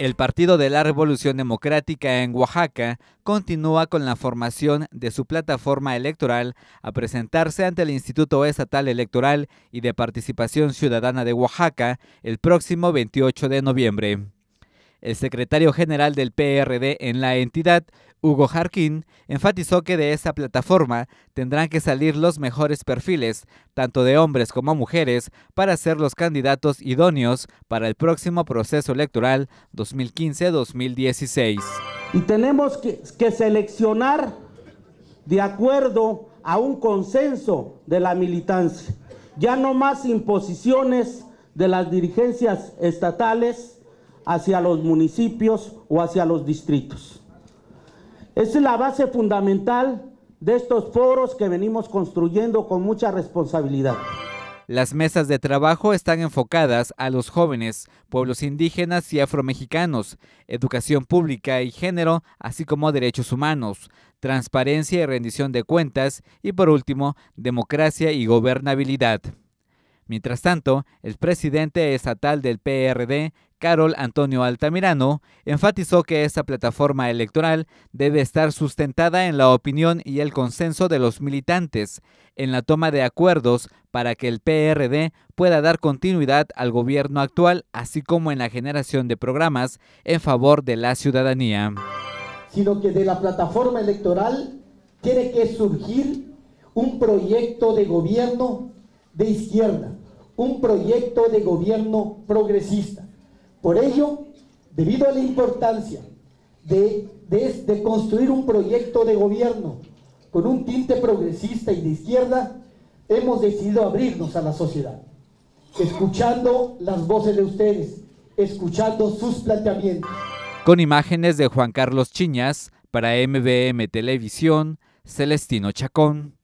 El Partido de la Revolución Democrática en Oaxaca continúa con la formación de su plataforma electoral a presentarse ante el Instituto Estatal Electoral y de Participación Ciudadana de Oaxaca el próximo 28 de noviembre. El secretario general del PRD en la entidad, Hugo Jarquín, enfatizó que de esa plataforma tendrán que salir los mejores perfiles, tanto de hombres como mujeres, para ser los candidatos idóneos para el próximo proceso electoral 2015-2016. Y tenemos que seleccionar de acuerdo a un consenso de la militancia, ya no más imposiciones de las dirigencias estatales hacia los municipios o hacia los distritos. Esa es la base fundamental de estos foros que venimos construyendo con mucha responsabilidad. Las mesas de trabajo están enfocadas a los jóvenes, pueblos indígenas y afromexicanos, educación pública y género, así como derechos humanos, transparencia y rendición de cuentas y por último, democracia y gobernabilidad. Mientras tanto, el presidente estatal del PRD, Carol Antonio Altamirano, enfatizó que esta plataforma electoral debe estar sustentada en la opinión y el consenso de los militantes, en la toma de acuerdos para que el PRD pueda dar continuidad al gobierno actual, así como en la generación de programas en favor de la ciudadanía. Sino que de la plataforma electoral tiene que surgir un proyecto de gobierno de izquierda, un proyecto de gobierno progresista por ello, debido a la importancia de, construir un proyecto de gobierno con un tinte progresista y de izquierda, hemos decidido abrirnos a la sociedad, escuchando las voces de ustedes, escuchando sus planteamientos. Con imágenes de Juan Carlos Chiñas, para MBM Televisión, Celestino Chacón.